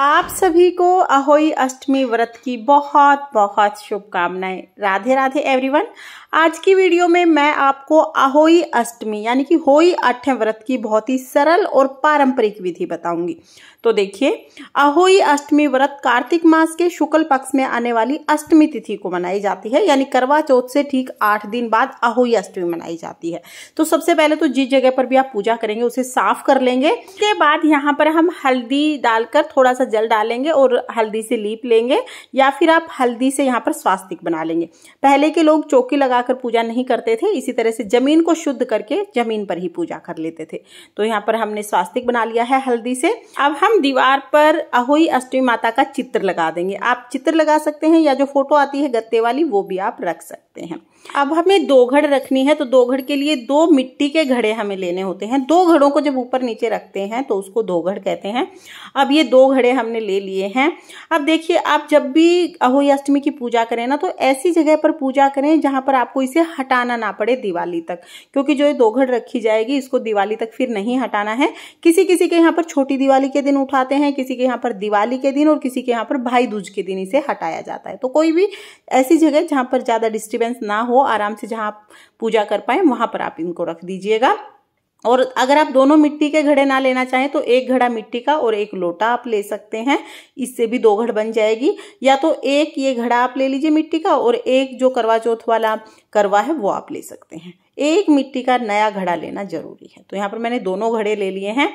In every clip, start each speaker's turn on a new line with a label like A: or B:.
A: आप सभी को अहोई अष्टमी व्रत की बहुत बहुत शुभकामनाएं राधे राधे एवरीवन आज की वीडियो में मैं आपको अहोई अष्टमी यानी कि होई आठ्य व्रत की बहुत ही सरल और पारंपरिक विधि बताऊंगी तो देखिए अहोई अष्टमी व्रत कार्तिक मास के शुक्ल पक्ष में आने वाली अष्टमी तिथि को मनाई जाती है यानी करवा चौथ से ठीक आठ दिन बाद अहोई अष्टमी मनाई जाती है तो सबसे पहले तो जिस जगह पर भी आप पूजा करेंगे उसे साफ कर लेंगे उसके बाद यहाँ पर हम हल्दी डालकर थोड़ा सा जल डालेंगे और हल्दी से लीप लेंगे या फिर आप हल्दी से यहाँ पर स्वास्तिक बना लेंगे पहले के लोग चौकी लगाकर पूजा नहीं करते थे इसी तरह से जमीन को शुद्ध करके जमीन पर ही पूजा कर लेते थे तो यहाँ पर हमने स्वास्तिक बना लिया है हल्दी से अब हम दीवार पर अहोई अष्टमी माता का चित्र लगा देंगे आप चित्र लगा सकते हैं या जो फोटो आती है गत्ते वाली वो भी आप रख सकते सकते हैं अब हमें दो घड़ रखनी है तो दो घड़ के लिए दो मिट्टी के घड़े हमें लेने होते हैं दो घड़ों को जब ऊपर नीचे रखते हैं तो उसको दो घड़ कहते हैं अब ये दो घड़े हमने ले लिए हैं अब देखिए आप जब भी अहोई अष्टमी की पूजा करें ना तो ऐसी जगह पर पूजा करें जहाँ पर आपको इसे हटाना ना पड़े दिवाली तक क्योंकि जो ये दो घड़ रखी जाएगी इसको दिवाली तक फिर नहीं हटाना है किसी किसी के यहाँ पर छोटी दिवाली के दिन उठाते हैं किसी के यहाँ पर दिवाली के दिन और किसी के यहाँ पर भाई दूज के दिन इसे हटाया जाता है तो कोई भी ऐसी जगह जहाँ पर ज़्यादा डिस्टर्बेंस डिस्टेंस ना हो आराम से जहाँ आप पूजा कर पाए वहाँ पर आप इनको रख दीजिएगा और अगर आप दोनों मिट्टी के घड़े ना लेना चाहें तो एक घड़ा मिट्टी का और एक लोटा आप ले सकते हैं इससे भी दो घड़ बन जाएगी या तो एक ये घड़ा आप ले लीजिए मिट्टी का और एक जो करवा चौथ वाला करवा है वो आप ले सकते हैं एक मिट्टी का नया घड़ा लेना जरूरी है तो यहाँ पर मैंने दोनों घड़े ले लिए हैं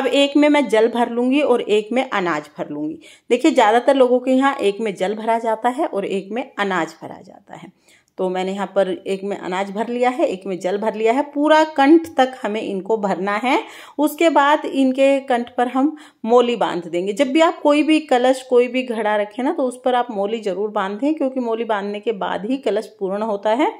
A: अब एक में मैं जल भर लूँगी और एक में अनाज भर लूँगी देखिए ज़्यादातर लोगों के यहाँ एक में जल भरा जाता है और एक में अनाज भरा जाता है तो मैंने यहाँ पर एक में अनाज भर लिया है एक में जल भर लिया है पूरा कंठ तक हमें इनको भरना है उसके बाद इनके कंठ पर हम मोली बांध देंगे जब भी आप कोई भी कलश कोई भी घड़ा रखें ना तो उस पर आप मोली ज़रूर बांधें क्योंकि मोली बांधने के बाद ही कलश पूर्ण होता है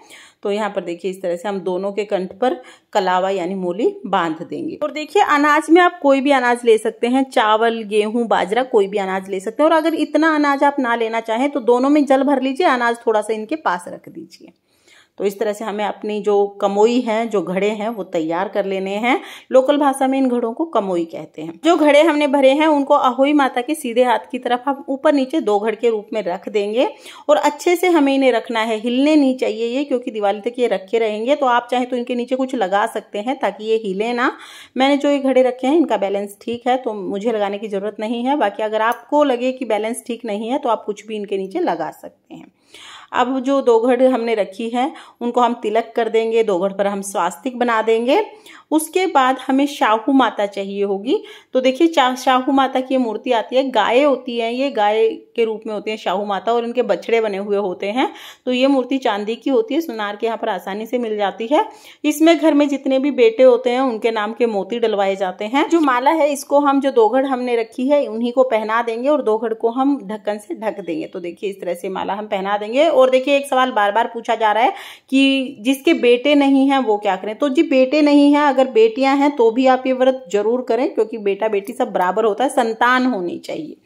A: तो यहाँ पर देखिए इस तरह से हम दोनों के कंठ पर कलावा यानी मूली बांध देंगे और देखिए अनाज में आप कोई भी अनाज ले सकते हैं चावल गेहूं बाजरा कोई भी अनाज ले सकते हैं और अगर इतना अनाज आप ना लेना चाहें तो दोनों में जल भर लीजिए अनाज थोड़ा सा इनके पास रख दीजिए तो इस तरह से हमें अपनी जो कमोई हैं जो घड़े हैं वो तैयार कर लेने हैं लोकल भाषा में इन घड़ों को कमोई कहते हैं जो घड़े हमने भरे हैं उनको अहोई माता के सीधे हाथ की तरफ हम ऊपर नीचे दो घड़ के रूप में रख देंगे और अच्छे से हमें इन्हें रखना है हिलने नहीं चाहिए ये क्योंकि दिवाली तक ये रखे रहेंगे तो आप चाहे तो इनके नीचे कुछ लगा सकते हैं ताकि ये हिले ना मैंने जो ये घड़े रखे हैं इनका बैलेंस ठीक है तो मुझे लगाने की ज़रूरत नहीं है बाकी अगर आपको लगे कि बैलेंस ठीक नहीं है तो आप कुछ भी इनके नीचे लगा सकते हैं अब जो दोघड़ हमने रखी है उनको हम तिलक कर देंगे दोघड़ पर हम स्वास्तिक बना देंगे उसके बाद हमें शाहू माता चाहिए होगी तो देखिए शाहू माता की मूर्ति आती है गाय होती है ये गाय के रूप में होती है शाहू माता और इनके बछड़े बने हुए होते हैं तो ये मूर्ति चांदी की होती है सुनार के यहाँ पर आसानी से मिल जाती है इसमें घर में जितने भी बेटे होते हैं उनके नाम के मोती डलवाए जाते हैं जो माला है इसको हम जो दोघड़ हमने रखी है उन्हीं को पहना देंगे और दोघड़ को हम ढक्कन से ढक देंगे तो देखिए इस तरह से माला हम पहना देंगे और देखिए एक सवाल बार बार पूछा जा रहा है कि जिसके बेटे नहीं हैं वो क्या करें तो जी बेटे नहीं हैं अगर बेटियां हैं तो भी आप ये व्रत जरूर करें क्योंकि बेटा बेटी सब बराबर होता है संतान होनी चाहिए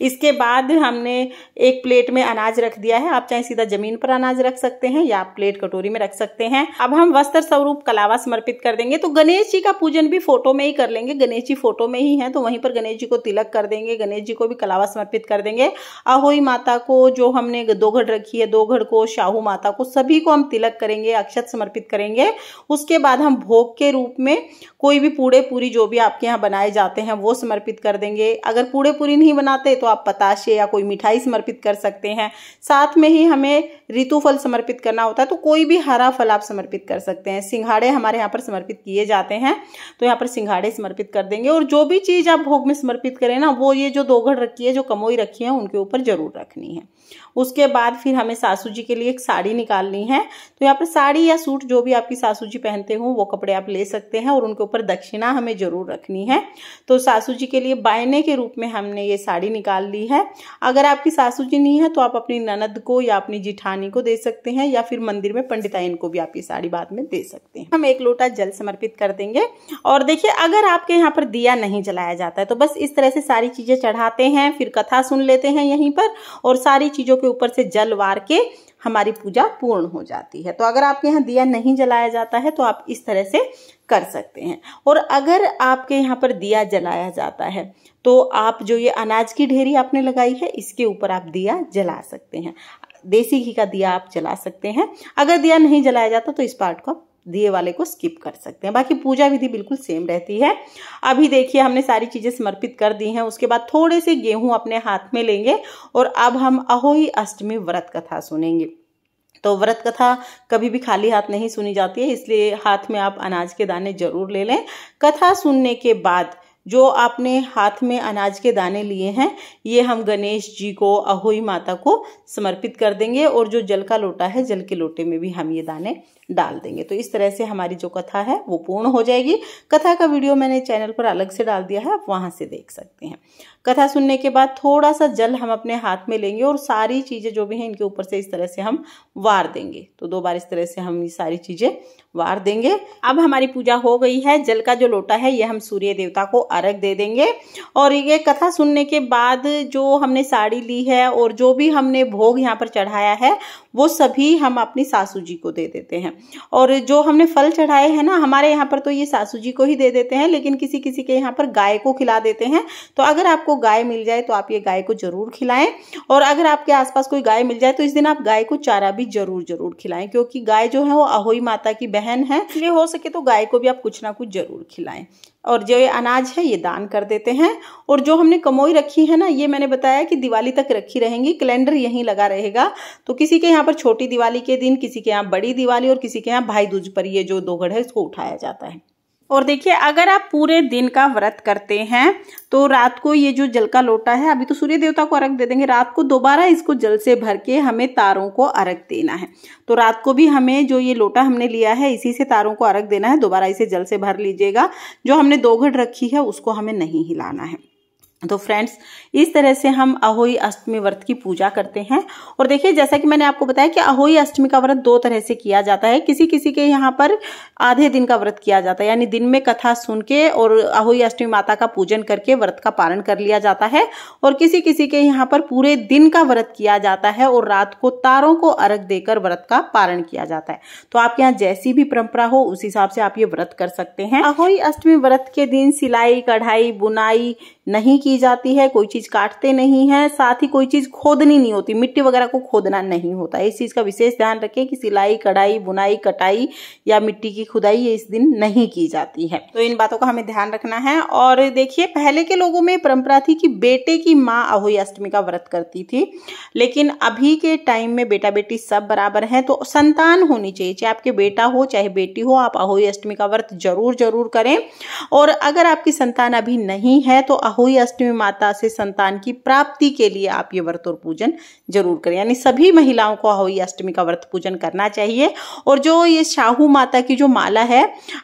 A: इसके बाद हमने एक प्लेट में अनाज रख दिया है आप चाहे सीधा जमीन पर अनाज रख सकते हैं या प्लेट कटोरी में रख सकते हैं अब हम वस्त्र स्वरूप कलावा समर्पित कर देंगे तो गणेश जी का पूजन भी फोटो में ही कर लेंगे गणेश जी फोटो में ही है तो वहीं पर गणेश जी को तिलक कर देंगे गणेश जी को भी कलावा समर्पित कर देंगे अहोई माता को जो हमने दो घड़ रखी है दो घड़ को शाहू माता को सभी को हम तिलक करेंगे अक्षत समर्पित करेंगे उसके बाद हम भोग के रूप में कोई भी पूड़े पूरी जो भी आपके यहाँ बनाए जाते हैं वो समर्पित कर देंगे अगर पूड़े पूरी नहीं बनाते तो आप पताशे या कोई मिठाई समर्पित कर सकते हैं साथ में ही हमें ऋतु फल समर्पित करना होता है तो कोई भी हरा फल आप समर्पित कर सकते हैं सिंघाड़े हमारे यहाँ पर समर्पित किए जाते हैं तो यहाँ पर सिंघाड़े समर्पित कर देंगे और जो भी चीज़ आप भोग में समर्पित करें ना वो ये जो दोघड़ रखी है जो कमोई रखी है उनके ऊपर ज़रूर रखनी है उसके बाद फिर हमें सासू जी के लिए एक साड़ी निकालनी है तो यहाँ पर साड़ी या सूट जो भी आपकी सासू जी पहनते हों वो कपड़े आप ले सकते हैं और उनके ऊपर दक्षिणा हमें ज़रूर रखनी है तो सासू जी के लिए बायने के रूप में हमने ये साड़ी निकाल निकाल ली है अगर आपकी सासू जी नहीं है तो आप अपनी ननद को या अपनी जिठानी को दे सकते हैं या फिर मंदिर में पंडिताइन को भी आप ये साड़ी बाद में दे सकते हैं हम एक लोटा जल समर्पित कर देंगे और देखिए अगर आपके यहाँ पर दिया नहीं जलाया जाता है तो बस इस तरह से सारी चीजें चढ़ाते हैं फिर कथा सुन लेते हैं यहीं पर और सारी चीजों के ऊपर से जल वार के हमारी पूजा पूर्ण हो जाती है तो अगर आपके यहाँ दिया नहीं जलाया जाता है तो आप इस तरह से कर सकते हैं और अगर आपके यहाँ पर दिया जलाया जाता है तो आप जो ये अनाज की ढेरी आपने लगाई है इसके ऊपर आप दिया जला सकते हैं देसी घी का दिया आप जला सकते हैं अगर दिया नहीं जलाया जाता तो इस पार्ट को आप दिए वाले को स्किप कर सकते हैं बाकी पूजा विधि बिल्कुल सेम रहती है अभी देखिए हमने सारी चीज़ें समर्पित कर दी हैं उसके बाद थोड़े से गेहूं अपने हाथ में लेंगे और अब हम अहोई अष्टमी व्रत कथा सुनेंगे तो व्रत कथा कभी भी खाली हाथ नहीं सुनी जाती है इसलिए हाथ में आप अनाज के दाने जरूर ले लें कथा सुनने के बाद जो आपने हाथ में अनाज के दाने लिए हैं ये हम गणेश जी को अहोई माता को समर्पित कर देंगे और जो जल का लोटा है जल के लोटे में भी हम ये दाने डाल देंगे तो इस तरह से हमारी जो कथा है वो पूर्ण हो जाएगी कथा का वीडियो मैंने चैनल पर अलग से डाल दिया है आप वहाँ से देख सकते हैं कथा सुनने के बाद थोड़ा सा जल हम अपने हाथ में लेंगे और सारी चीज़ें जो भी हैं इनके ऊपर से इस तरह से हम वार देंगे तो दो बार इस तरह से हम ये सारी चीज़ें वार देंगे अब हमारी पूजा हो गई है जल का जो लोटा है ये हम सूर्य देवता को अर्घ दे देंगे और ये कथा सुनने के बाद जो हमने साड़ी ली है और जो भी हमने भोग यहाँ पर चढ़ाया है वो सभी हम अपनी सासू जी को दे देते हैं और जो हमने फल चढ़ाए हैं ना हमारे यहाँ पर तो ये सासू जी को ही दे देते हैं लेकिन किसी किसी के यहाँ पर गाय को खिला देते हैं तो अगर आपको गाय मिल जाए तो आप ये गाय को जरूर खिलाएं और अगर आपके आसपास कोई गाय मिल जाए तो इस दिन आप गाय को चारा भी जरूर जरूर खिलाएं क्योंकि गाय जो है वो अहोई माता की बहन है इसलिए हो सके तो गाय को भी आप कुछ ना कुछ जरूर खिलाएं और जो ये अनाज है ये दान कर देते हैं और जो हमने कमोई रखी है ना ये मैंने बताया कि दिवाली तक रखी रहेंगी कैलेंडर यहीं लगा रहेगा तो किसी के यहाँ पर छोटी दिवाली के दिन किसी के यहाँ बड़ी दिवाली और किसी के यहाँ भाई दूज पर ये जो दो गढ़ है इसको उठाया जाता है और देखिए अगर आप पूरे दिन का व्रत करते हैं तो रात को ये जो जल का लोटा है अभी तो सूर्य देवता को अर्घ दे देंगे रात को दोबारा इसको जल से भर के हमें तारों को अर्घ देना है तो रात को भी हमें जो ये लोटा हमने लिया है इसी से तारों को अर्घ देना है दोबारा इसे जल से भर लीजिएगा जो हमने दो घट रखी है उसको हमें नहीं हिलाना है तो फ्रेंड्स इस तरह से हम अहोई अष्टमी व्रत की पूजा करते हैं और देखिए जैसा कि मैंने आपको बताया कि अहोई अष्टमी का व्रत दो तरह से किया जाता है किसी किसी के यहाँ पर आधे दिन का व्रत किया जाता है यानी दिन में कथा सुन के और अहोई अष्टमी माता का पूजन करके व्रत का पालन कर लिया जाता है और किसी किसी के यहाँ पर पूरे दिन का व्रत किया जाता है और रात को तारों को अर्घ देकर व्रत का पालन किया जाता है तो आपके यहाँ जैसी भी परंपरा हो उस हिसाब से आप ये व्रत कर सकते हैं अहोई अष्टमी व्रत के दिन सिलाई कढ़ाई बुनाई नहीं की की जाती है कोई चीज़ काटते नहीं है साथ ही कोई चीज़ खोदनी नहीं होती मिट्टी वगैरह को खोदना नहीं होता इस चीज़ का विशेष ध्यान रखें कि सिलाई कढ़ाई बुनाई कटाई या मिट्टी की खुदाई ये इस दिन नहीं की जाती है तो इन बातों का हमें ध्यान रखना है और देखिए पहले के लोगों में परंपरा थी कि बेटे की माँ अहोई अष्टमी का व्रत करती थी लेकिन अभी के टाइम में बेटा बेटी सब बराबर है तो संतान होनी चाहिए चाहे आपके बेटा हो चाहे बेटी हो आप अहोई अष्टमी का व्रत जरूर जरूर करें और अगर आपकी संतान अभी नहीं है तो अहोई अष्टमी लक्ष्मी माता से संतान की प्राप्ति के लिए आप ये व्रत और पूजन जरूर करें यानी सभी महिलाओं को होली अष्टमी का व्रत पूजन करना चाहिए और जो ये शाहू माता की जो माला है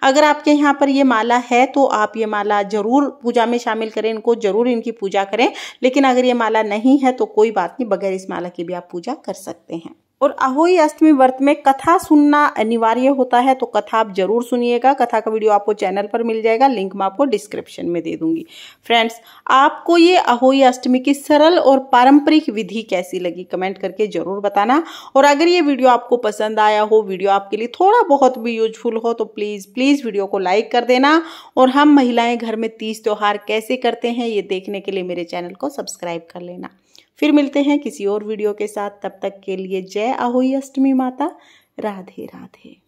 A: अगर आपके यहाँ पर ये माला है तो आप ये माला जरूर पूजा में शामिल करें इनको जरूर इनकी पूजा करें लेकिन अगर ये माला नहीं है तो कोई बात नहीं बगैर इस माला की भी आप पूजा कर सकते हैं और अहोई अष्टमी व्रत में कथा सुनना अनिवार्य होता है तो कथा आप जरूर सुनिएगा कथा का वीडियो आपको चैनल पर मिल जाएगा लिंक मैं आपको डिस्क्रिप्शन में दे दूंगी फ्रेंड्स आपको ये अहोई अष्टमी की सरल और पारंपरिक विधि कैसी लगी कमेंट करके जरूर बताना और अगर ये वीडियो आपको पसंद आया हो वीडियो आपके लिए थोड़ा बहुत भी यूजफुल हो तो प्लीज़ प्लीज़ वीडियो को लाइक कर देना और हम महिलाएं घर में तीज त्योहार कैसे करते हैं ये देखने के लिए मेरे चैनल को सब्सक्राइब कर लेना फिर मिलते हैं किसी और वीडियो के साथ तब तक के लिए जय आहोई अष्टमी माता राधे राधे